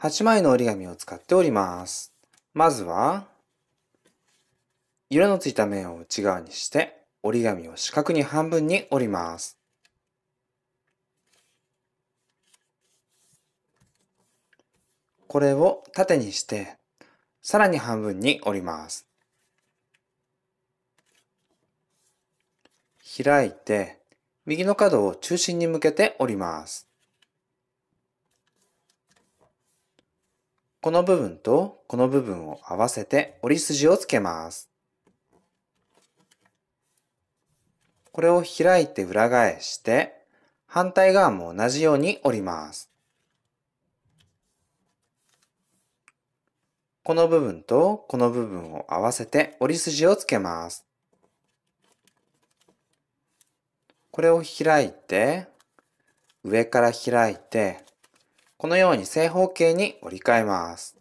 8枚の折り紙を使っております。まずは、色のついた面を内側にして、折り紙を四角に半分に折ります。これを縦にして、さらに半分に折ります。開いて、右の角を中心に向けて折ります。この部分とこの部分を合わせて折り筋をつけます。これを開いて裏返して、反対側も同じように折ります。この部分とこの部分を合わせて折り筋をつけます。これを開いて、上から開いて、このように正方形に折り替えます。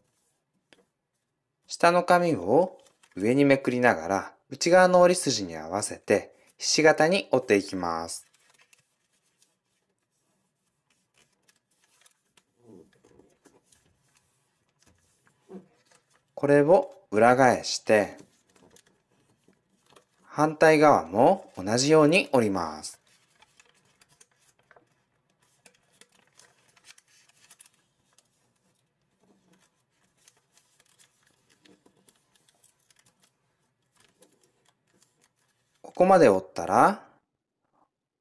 下の紙を上にめくりながら内側の折り筋に合わせてひし形に折っていきます。これを裏返して反対側も同じように折ります。ここまで折ったら、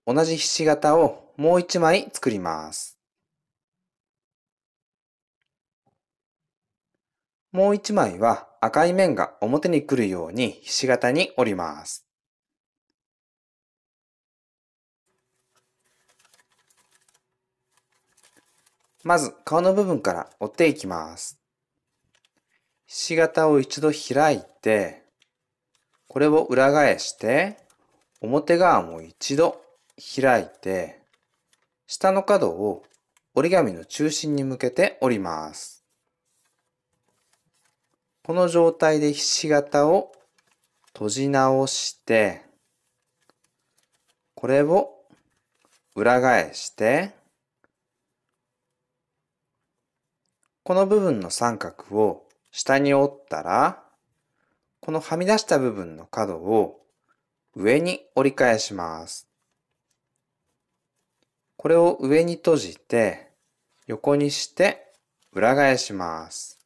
同じひし形をもう一枚作ります。もう一枚は赤い面が表に来るようにひし形に折ります。まず顔の部分から折っていきます。ひし形を一度開いて、これを裏返して、表側も一度開いて、下の角を折り紙の中心に向けて折ります。この状態でひし形を閉じ直して、これを裏返して、この部分の三角を下に折ったら、このはみ出した部分の角を上に折り返します。これを上に閉じて、横にして裏返します。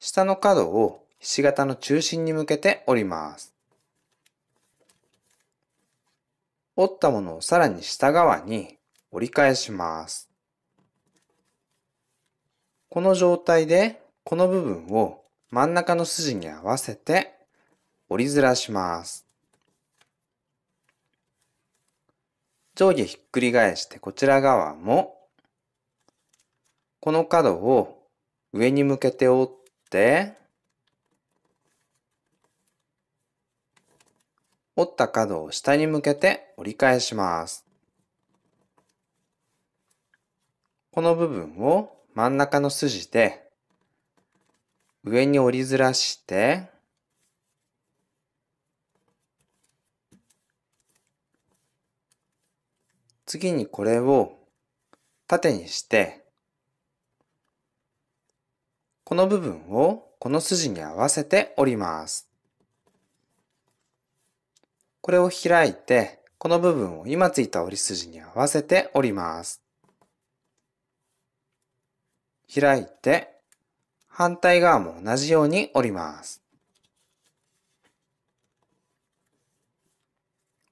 下の角をひし形の中心に向けて折ります。折ったものをさらに下側に折り返します。この状態でこの部分を真ん中の筋に合わせて折りずらします。上下ひっくり返してこちら側も、この角を上に向けて折って、折った角を下に向けて折り返します。この部分を真ん中の筋で上に折りずらして次にこれを縦にして、この部分をこの筋に合わせて折ります。これを開いて、この部分を今ついた折り筋に合わせて折ります。開いて、反対側も同じように折ります。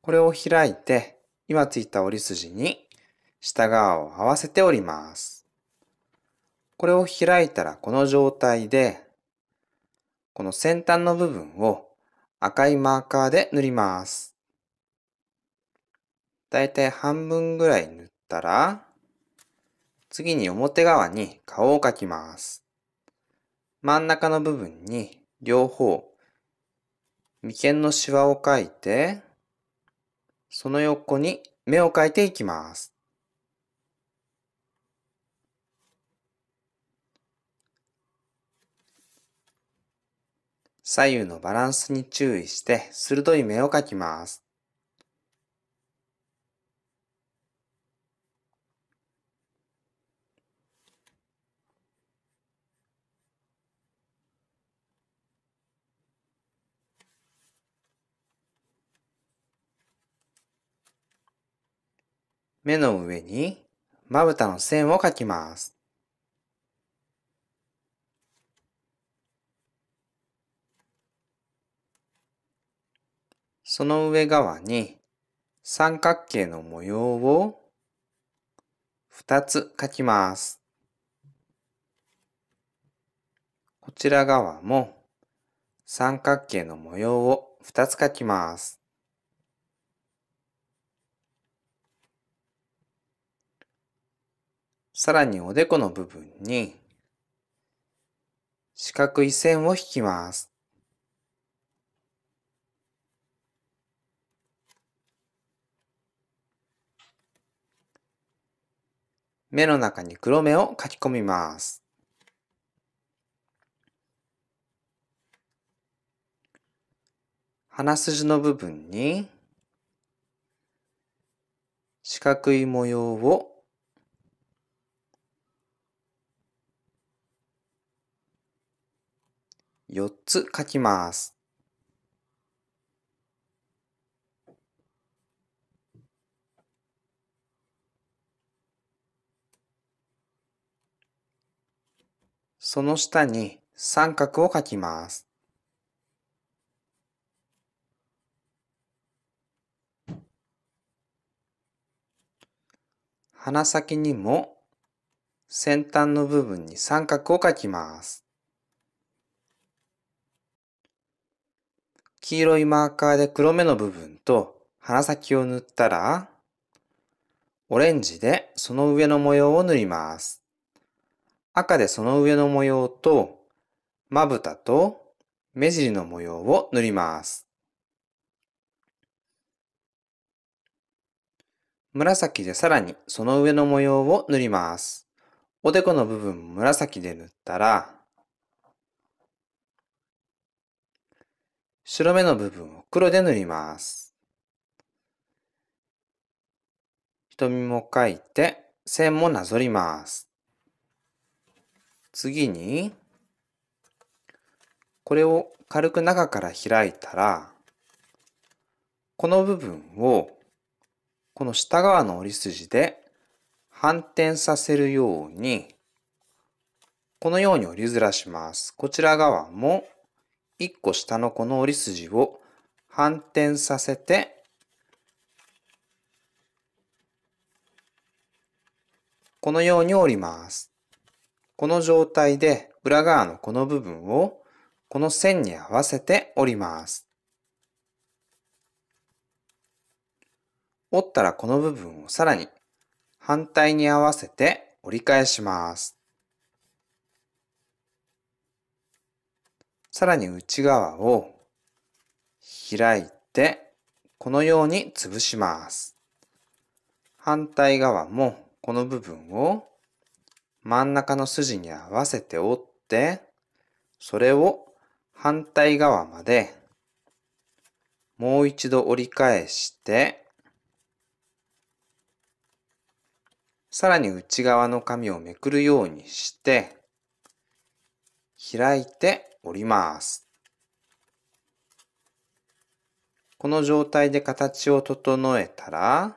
これを開いて、今ついた折り筋に下側を合わせて折ります。これを開いたらこの状態で、この先端の部分を赤いマーカーで塗ります。だいたい半分ぐらい塗ったら、次に表側に顔を描きます。真ん中の部分に両方、眉間のシワを描いて、その横に目を描いていきます。左右のバランスに注意して鋭い目を描きます。目の上にまぶたの線を描きます。その上側に三角形の模様を2つ描きます。こちら側も三角形の模様を2つ描きます。さらにおでこの部分に四角い線を引きます。目の中に黒目を書き込みます。鼻筋の部分に四角い模様を4つ書きます。その下に三角を書きます。鼻先にも先端の部分に三角を書きます。黄色いマーカーで黒目の部分と鼻先を塗ったら、オレンジでその上の模様を塗ります。赤でその上の模様と、まぶたと目尻の模様を塗ります。紫でさらにその上の模様を塗ります。おでこの部分も紫で塗ったら、白目の部分を黒で塗ります。瞳も描いて線もなぞります。次に、これを軽く中から開いたら、この部分をこの下側の折り筋で反転させるように、このように折りずらします。こちら側も1個下のこの折り筋を反転させて、このように折ります。この状態で裏側のこの部分をこの線に合わせて折ります。折ったらこの部分をさらに反対に合わせて折り返します。さらに内側を開いて、このように潰します。反対側もこの部分を真ん中の筋に合わせて折って、それを反対側までもう一度折り返して、さらに内側の紙をめくるようにして、開いております。この状態で形を整えたら、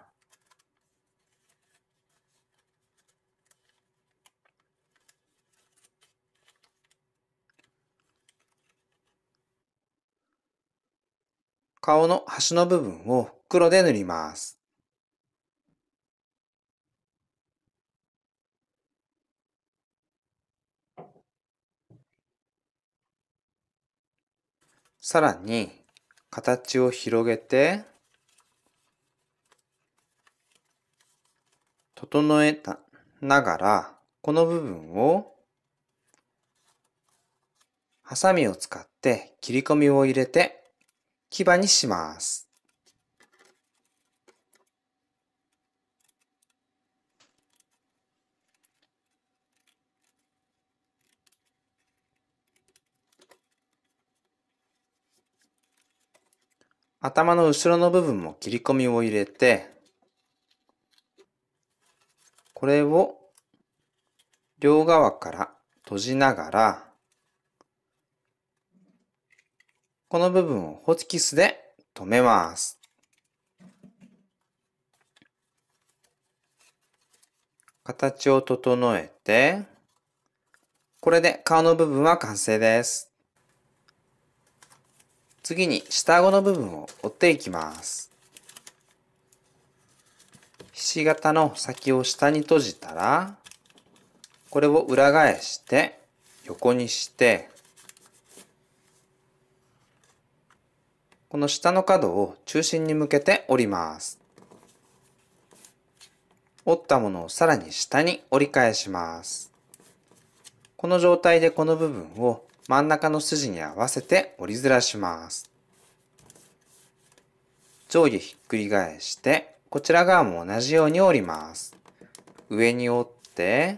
顔の端の部分を黒で塗ります。さらに形を広げて整えながらこの部分をハサミを使って切り込みを入れて牙にします。頭の後ろの部分も切り込みを入れて、これを両側から閉じながら、この部分をホチキスで留めます。形を整えて、これで顔の部分は完成です。次に下顎の部分を折っていきます。ひし形の先を下に閉じたら、これを裏返して、横にして、この下の角を中心に向けて折ります。折ったものをさらに下に折り返します。この状態でこの部分を真ん中の筋に合わせて折りずらします。上下ひっくり返して、こちら側も同じように折ります。上に折って、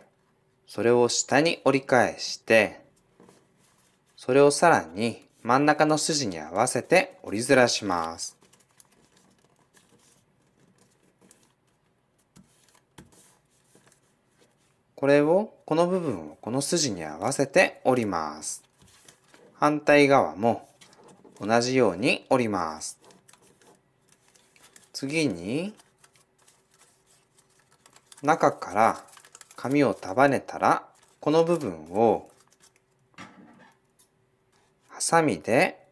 それを下に折り返して、それをさらに真ん中の筋に合わせて折りずらします。これを、この部分をこの筋に合わせて折ります。反対側も同じように折ります。次に中から紙を束ねたらこの部分をハサミで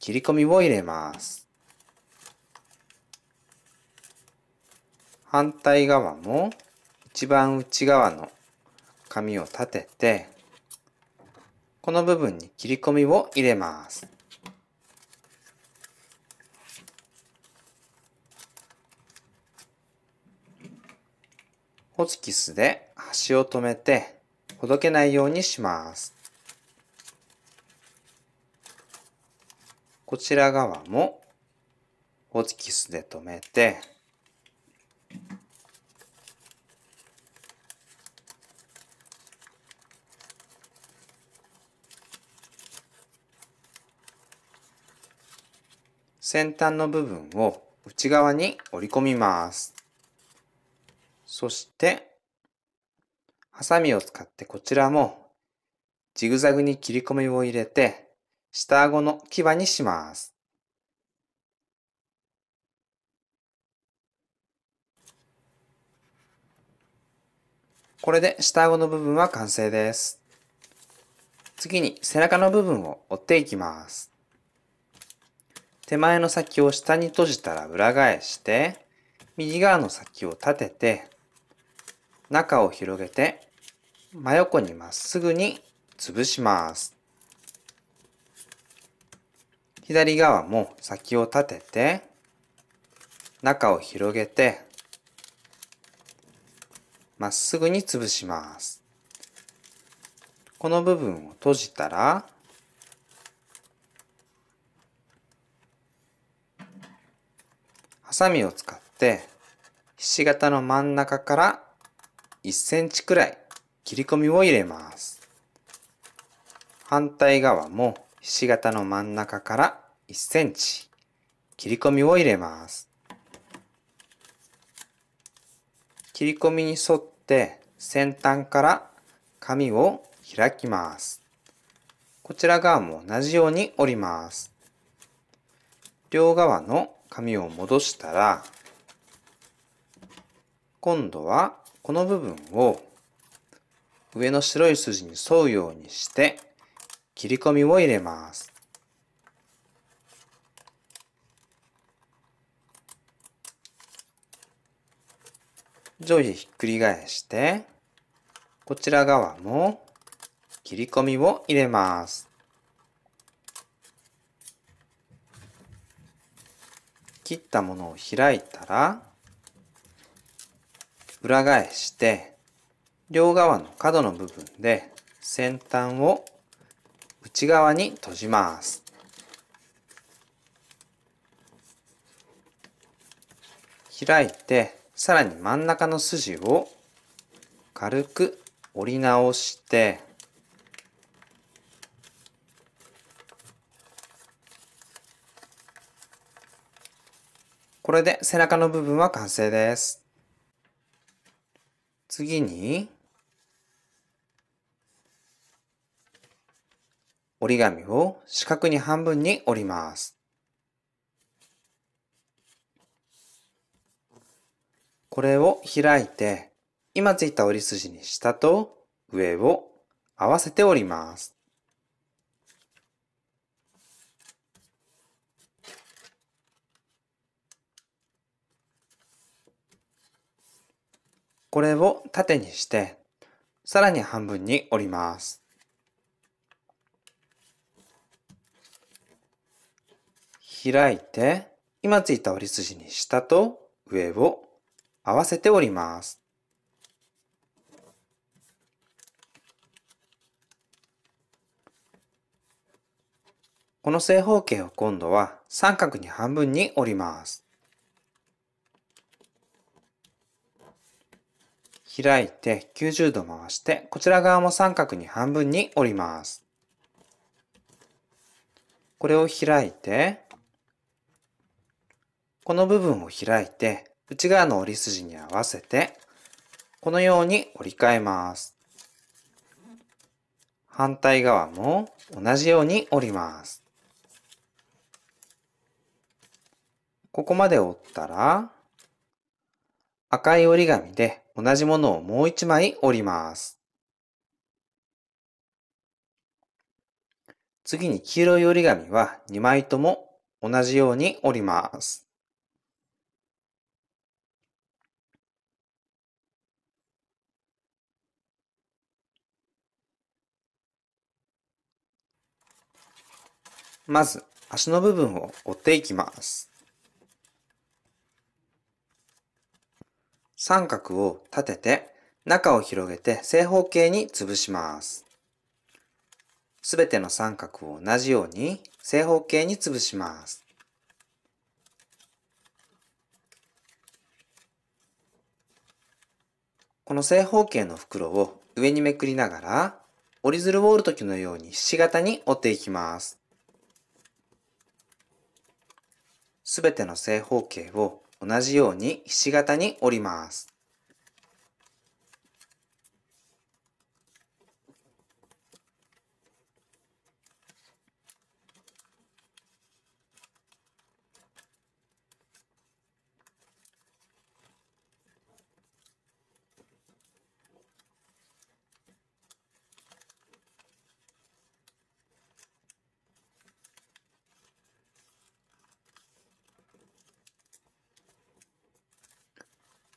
切り込みを入れます。反対側も一番内側の紙を立ててこの部分に切り込みを入れます。ホチキスで端を止めてほどけないようにします。こちら側もホチキスで止めて先端の部分を内側に折り込みます。そして、ハサミを使ってこちらもジグザグに切り込みを入れて下顎の牙にします。これで下顎の部分は完成です。次に背中の部分を折っていきます。手前の先を下に閉じたら裏返して右側の先を立てて中を広げて真横にまっすぐに潰します左側も先を立てて中を広げてまっすぐに潰しますこの部分を閉じたらサミを使ってひし形の真ん中から1センチくらい切り込みを入れます。反対側もひし形の真ん中から1センチ切り込みを入れます。切り込みに沿って先端から紙を開きます。こちら側も同じように折ります。両側の紙を戻したら今度はこの部分を上の白い筋に沿うようにして切り込みを入れます。上下ひっくり返してこちら側も切り込みを入れます。切ったものを開いたら、裏返して、両側の角の部分で先端を内側に閉じます。開いて、さらに真ん中の筋を軽く折り直して、これで背中の部分は完成です。次に、折り紙を四角に半分に折ります。これを開いて、今ついた折り筋に下と上を合わせて折ります。これを縦にして、さらに半分に折ります。開いて、今ついた折り筋に下と上を合わせて折ります。この正方形を今度は三角に半分に折ります。開いて90度回して、こちら側も三角に半分に折ります。これを開いて、この部分を開いて、内側の折り筋に合わせて、このように折り替えます。反対側も同じように折ります。ここまで折ったら、赤い折り紙で同じものをもう一枚折ります。次に黄色い折り紙は2枚とも同じように折ります。まず足の部分を折っていきます。三角を立てて、中を広げて正方形に潰します。すべての三角を同じように正方形に潰します。この正方形の袋を上にめくりながら、折り鶴を折る時のようにひし形に折っていきます。すべての正方形を同じようにひし形に折ります。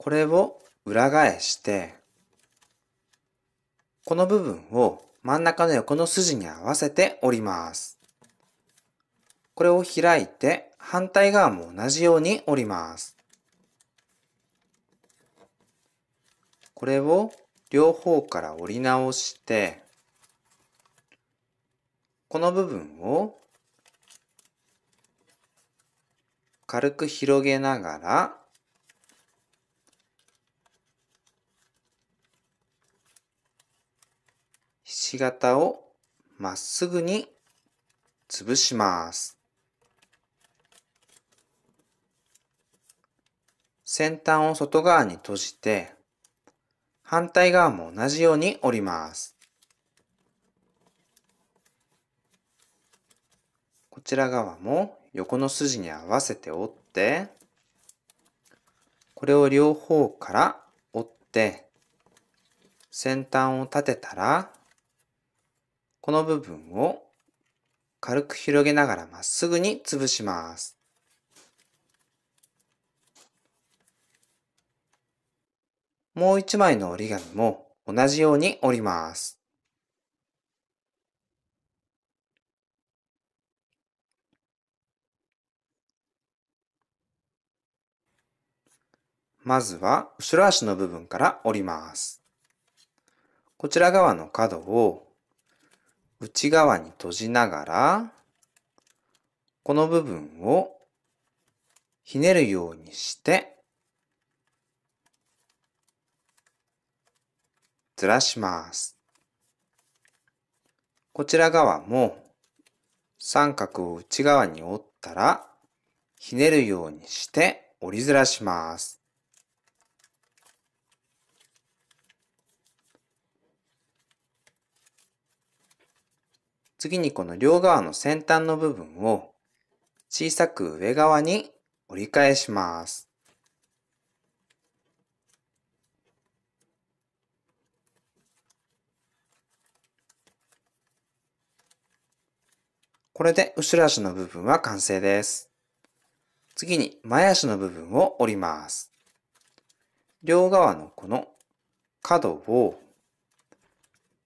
これを裏返して、この部分を真ん中の横の筋に合わせて折ります。これを開いて反対側も同じように折ります。これを両方から折り直して、この部分を軽く広げながらひし形をまっすぐに潰します。先端を外側に閉じて、反対側も同じように折ります。こちら側も横の筋に合わせて折って、これを両方から折って、先端を立てたら、この部分を軽く広げながらまっすぐに潰します。もう一枚の折り紙も同じように折ります。まずは後ろ足の部分から折ります。こちら側の角を内側に閉じながら、この部分をひねるようにして、ずらします。こちら側も三角を内側に折ったら、ひねるようにして折りずらします。次にこの両側の先端の部分を小さく上側に折り返します。これで後ろ足の部分は完成です。次に前足の部分を折ります。両側のこの角を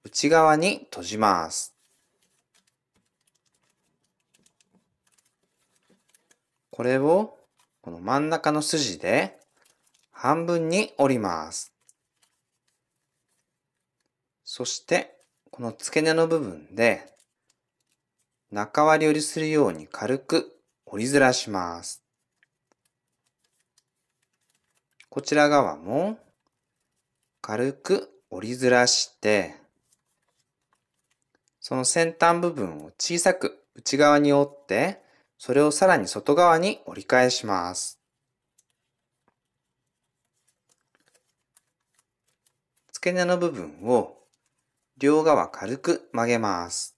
内側に閉じます。これをこの真ん中の筋で半分に折ります。そしてこの付け根の部分で中割り折りするように軽く折りずらします。こちら側も軽く折りずらしてその先端部分を小さく内側に折ってそれをさらに外側に折り返します。付け根の部分を両側軽く曲げます。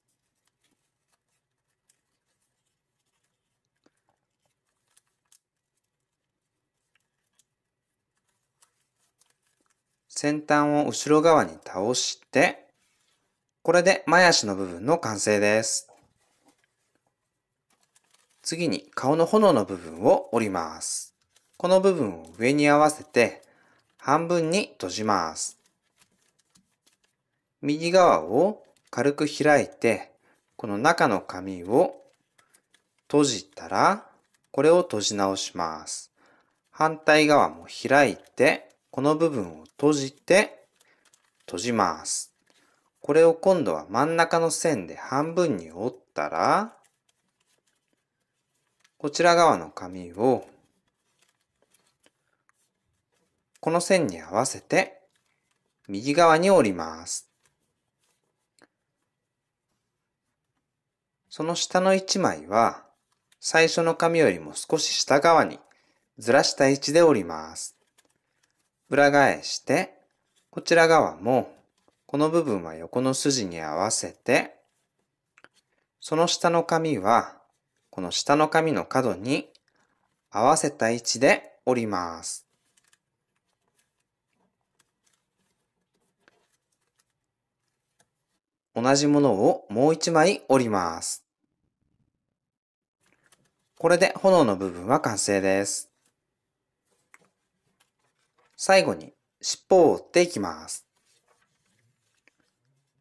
先端を後ろ側に倒して、これで前足の部分の完成です。次に顔の炎の部分を折ります。この部分を上に合わせて半分に閉じます。右側を軽く開いて、この中の紙を閉じたら、これを閉じ直します。反対側も開いて、この部分を閉じて、閉じます。これを今度は真ん中の線で半分に折ったら、こちら側の紙をこの線に合わせて右側に折ります。その下の1枚は最初の紙よりも少し下側にずらした位置で折ります。裏返してこちら側もこの部分は横の筋に合わせてその下の紙はこの下の紙の角に合わせた位置で折ります。同じものをもう一枚折ります。これで炎の部分は完成です。最後に尻尾を折っていきます。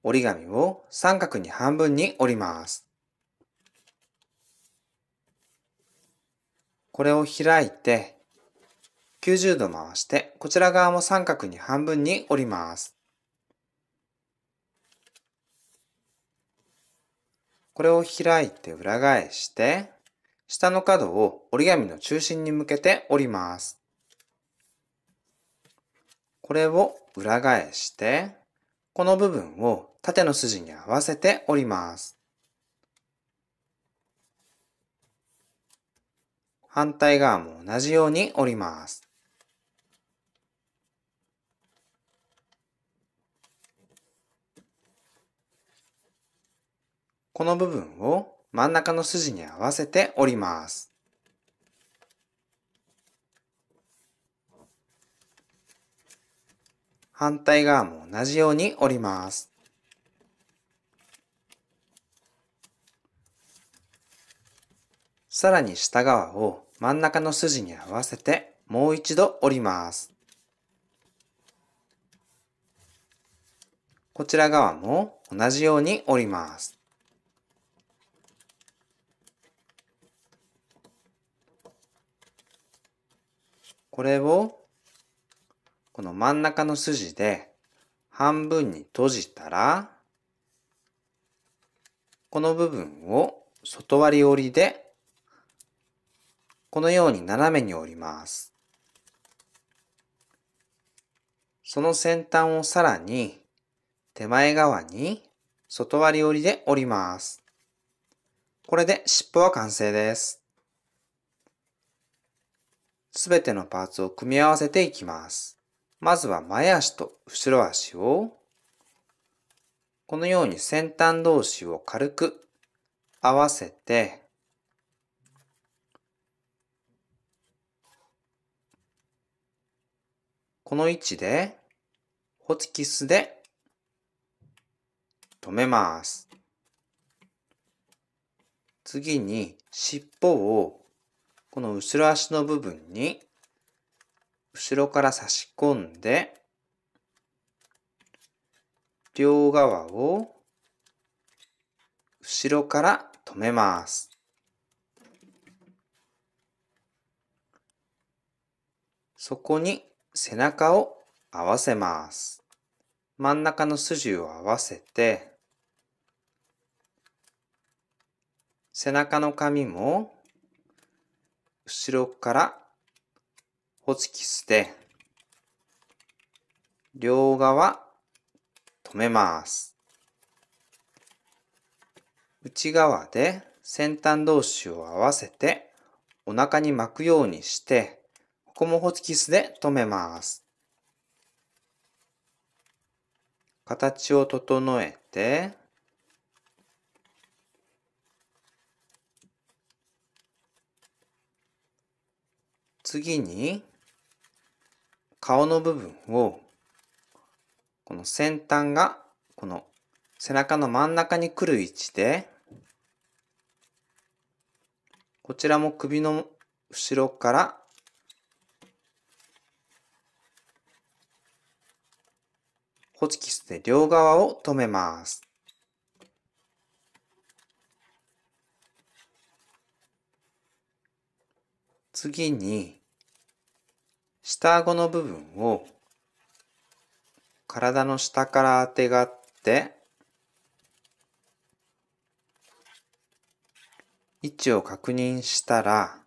折り紙を三角に半分に折ります。これを開いて、90度回して、こちら側も三角に半分に折ります。これを開いて裏返して、下の角を折り紙の中心に向けて折ります。これを裏返して、この部分を縦の筋に合わせて折ります。反対側も同じように折ります。この部分を真ん中の筋に合わせて折ります。反対側も同じように折ります。さらに下側を真ん中の筋に合わせてもう一度折ります。こちら側も同じように折ります。これをこの真ん中の筋で半分に閉じたらこの部分を外割り折りでこのように斜めに折ります。その先端をさらに手前側に外割り折りで折ります。これで尻尾は完成です。すべてのパーツを組み合わせていきます。まずは前足と後ろ足を、このように先端同士を軽く合わせて、この位置で、ホチキスで止めます。次に尻尾をこの後ろ足の部分に後ろから差し込んで両側を後ろから止めます。そこに背中を合わせます。真ん中の筋を合わせて、背中の髪も後ろからホチキスで両側止めます。内側で先端同士を合わせてお腹に巻くようにしてこモホチキスで留めます。形を整えて、次に、顔の部分を、この先端が、この背中の真ん中に来る位置で、こちらも首の後ろからホチキスで両側を留めます。次に、下顎の部分を体の下からあてがって、位置を確認したら、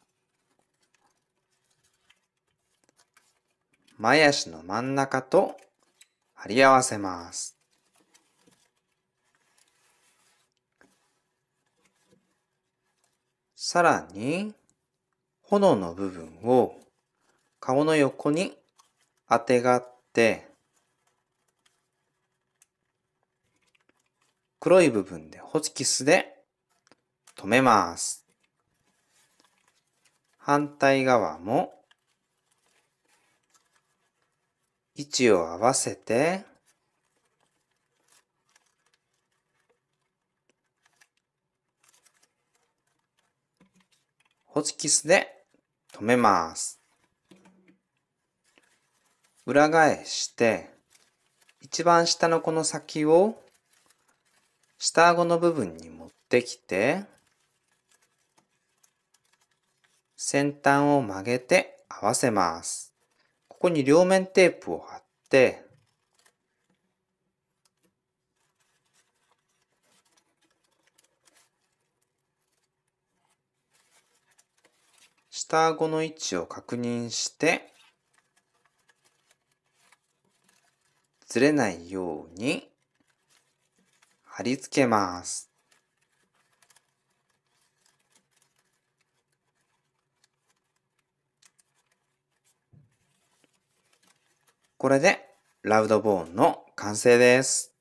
前足の真ん中と貼り合わせます。さらに、炎の部分を顔の横にあてがって、黒い部分でホチキスで止めます。反対側も位置を合わせて、ホチキスで止めます。裏返して、一番下のこの先を下顎の部分に持ってきて、先端を曲げて合わせます。こに両面テープを貼って、下顎の位置を確認して、ずれないように貼り付けます。これで、ラウドボーンの完成です。